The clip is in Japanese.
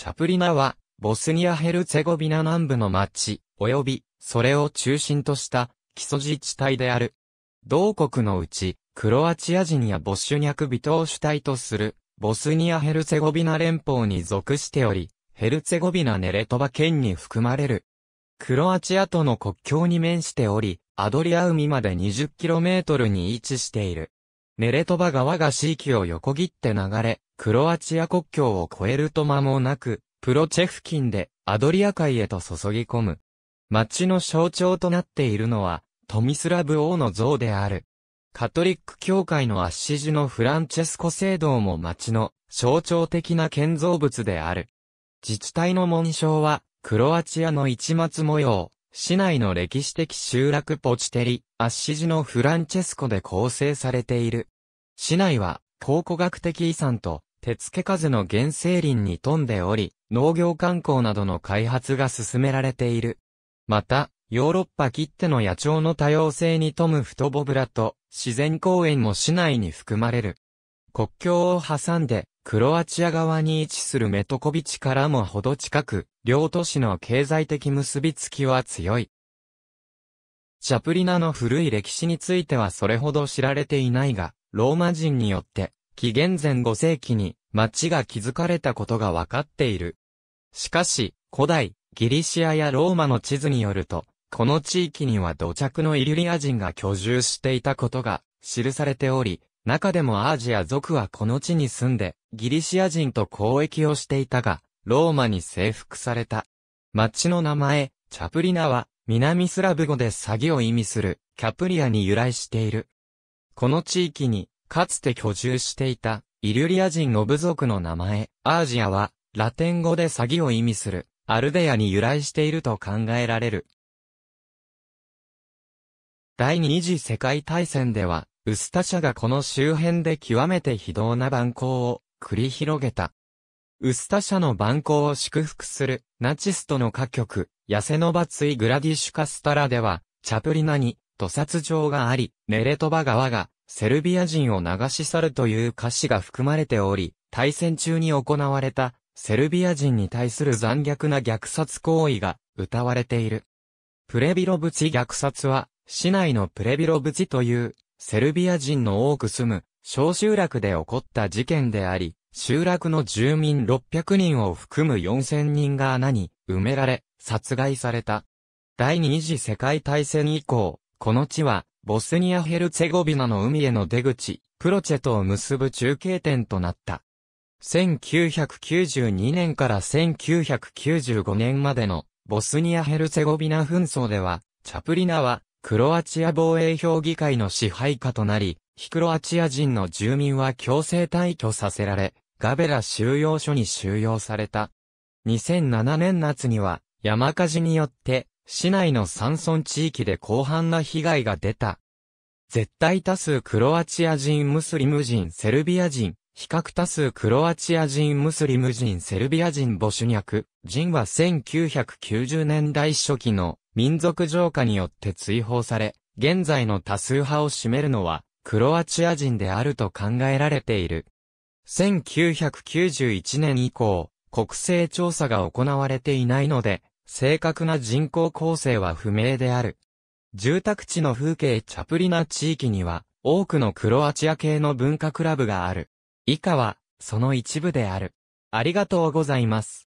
チャプリナは、ボスニア・ヘルツェゴビナ南部の町、及び、それを中心とした、基礎自治体である。同国のうち、クロアチア人やボッシュニャク人を主体とする、ボスニア・ヘルツェゴビナ連邦に属しており、ヘルツェゴビナ・ネレトバ県に含まれる。クロアチアとの国境に面しており、アドリア海まで 20km に位置している。ネレトバ川が地域を横切って流れ、クロアチア国境を越えると間もなく、プロチェ付近でアドリア海へと注ぎ込む。町の象徴となっているのは、トミスラブ王の像である。カトリック教会のアッシジのフランチェスコ聖堂も町の象徴的な建造物である。自治体の紋章は、クロアチアの市松模様、市内の歴史的集落ポチテリ、アッシジのフランチェスコで構成されている。市内は考古学的遺産と手付風の原生林に富んでおり、農業観光などの開発が進められている。また、ヨーロッパ切手の野鳥の多様性に富む太ボブラと自然公園も市内に含まれる。国境を挟んでクロアチア側に位置するメトコビチからもほど近く、両都市の経済的結びつきは強い。チャプリナの古い歴史についてはそれほど知られていないが、ローマ人によって、紀元前5世紀に町が築かれたことがわかっている。しかし、古代、ギリシアやローマの地図によると、この地域には土着のイリュリア人が居住していたことが記されており、中でもアージア族はこの地に住んで、ギリシア人と交易をしていたが、ローマに征服された。町の名前、チャプリナは、南スラブ語で詐欺を意味するキャプリアに由来している。この地域にかつて居住していたイリュリア人の部族の名前、アージアはラテン語で詐欺を意味するアルデアに由来していると考えられる。第二次世界大戦では、ウスタ社がこの周辺で極めて非道な蛮行を繰り広げた。ウスタ社の蛮行を祝福するナチスとの歌曲、ヤセノバツグラディシュカスタラでは、チャプリナに、屠殺場があり、ネレトバ川が、セルビア人を流し去るという歌詞が含まれており、対戦中に行われた、セルビア人に対する残虐な虐殺行為が、歌われている。プレビロブチ虐殺は、市内のプレビロブチという、セルビア人の多く住む、小集落で起こった事件であり、集落の住民600人を含む4000人が穴に埋められ、殺害された。第二次世界大戦以降、この地は、ボスニア・ヘルツェゴビナの海への出口、プロチェとを結ぶ中継点となった。1992年から1995年までのボスニア・ヘルツェゴビナ紛争では、チャプリナはクロアチア防衛評議会の支配下となり、非クロアチア人の住民は強制退去させられ、ガベラ収容所に収容された。2007年夏には山火事によって市内の山村地域で広範な被害が出た。絶対多数クロアチア人ムスリム人セルビア人、比較多数クロアチア人ムスリム人セルビア人母主ュ人は1990年代初期の民族浄化によって追放され、現在の多数派を占めるのはクロアチア人であると考えられている。1991年以降、国勢調査が行われていないので、正確な人口構成は不明である。住宅地の風景チャプリナ地域には、多くのクロアチア系の文化クラブがある。以下は、その一部である。ありがとうございます。